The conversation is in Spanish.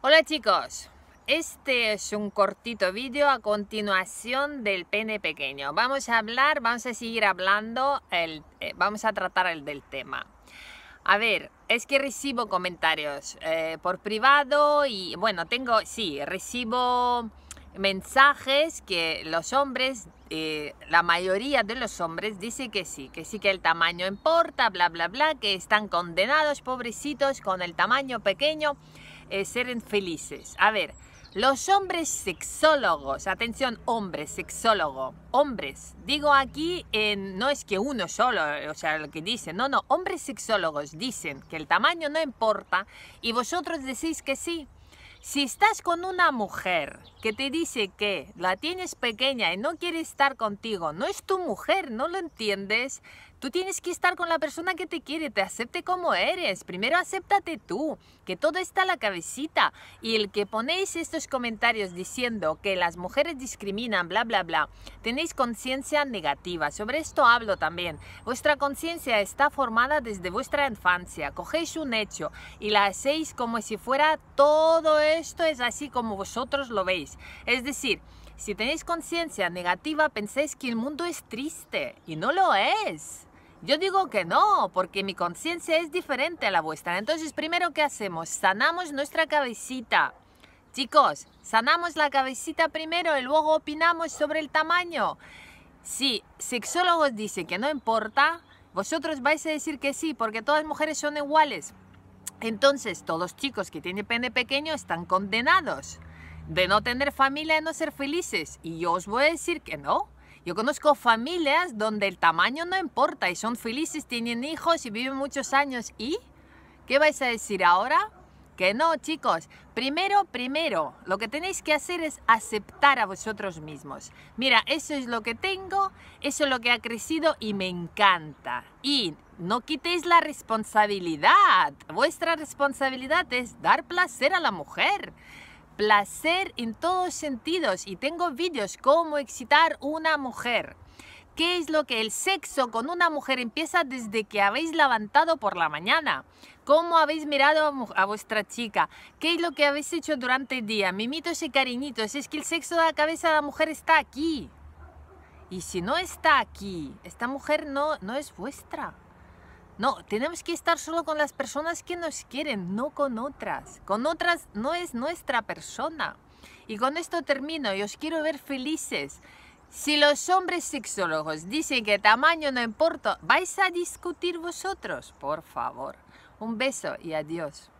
Hola chicos, este es un cortito vídeo a continuación del pene pequeño. Vamos a hablar, vamos a seguir hablando, el, eh, vamos a tratar el del tema. A ver, es que recibo comentarios eh, por privado y bueno, tengo, sí, recibo mensajes que los hombres, eh, la mayoría de los hombres dice que sí, que sí que el tamaño importa, bla, bla, bla, que están condenados, pobrecitos, con el tamaño pequeño seren eh, ser felices. A ver, los hombres sexólogos, atención, hombres, sexólogo, hombres, digo aquí, eh, no es que uno solo, o sea, lo que dicen, no, no, hombres sexólogos dicen que el tamaño no importa y vosotros decís que sí. Si estás con una mujer que te dice que la tienes pequeña y no quiere estar contigo, no es tu mujer, no lo entiendes, Tú tienes que estar con la persona que te quiere, te acepte como eres. Primero acéptate tú, que todo está en la cabecita. Y el que ponéis estos comentarios diciendo que las mujeres discriminan, bla, bla, bla, tenéis conciencia negativa. Sobre esto hablo también. Vuestra conciencia está formada desde vuestra infancia. Cogéis un hecho y la hacéis como si fuera todo esto es así como vosotros lo veis. Es decir, si tenéis conciencia negativa, pensáis que el mundo es triste y no lo es. Yo digo que no, porque mi conciencia es diferente a la vuestra. Entonces, primero, ¿qué hacemos? Sanamos nuestra cabecita. Chicos, sanamos la cabecita primero y luego opinamos sobre el tamaño. Si sexólogos dicen que no importa, vosotros vais a decir que sí, porque todas las mujeres son iguales. Entonces, todos los chicos que tienen pene pequeño están condenados de no tener familia y no ser felices. Y yo os voy a decir que no, yo conozco familias donde el tamaño no importa y son felices, tienen hijos y viven muchos años. ¿Y qué vais a decir ahora? Que no, chicos. Primero, primero, lo que tenéis que hacer es aceptar a vosotros mismos. Mira, eso es lo que tengo, eso es lo que ha crecido y me encanta. Y no quitéis la responsabilidad. Vuestra responsabilidad es dar placer a la mujer placer en todos sentidos y tengo vídeos cómo excitar una mujer. ¿Qué es lo que el sexo con una mujer empieza desde que habéis levantado por la mañana? ¿Cómo habéis mirado a, vuestra chica? ¿Qué es lo que habéis hecho durante el día? Mimitos y cariñitos. Es que el sexo de la cabeza de la mujer está aquí. Y si no está aquí, esta mujer no, no es vuestra. No, tenemos que estar solo con las personas que nos quieren, no con otras. Con otras no es nuestra persona. Y con esto termino, y os quiero ver felices. Si los hombres sexólogos dicen que tamaño no importa, ¿vais a discutir vosotros? Por favor. Un beso y adiós.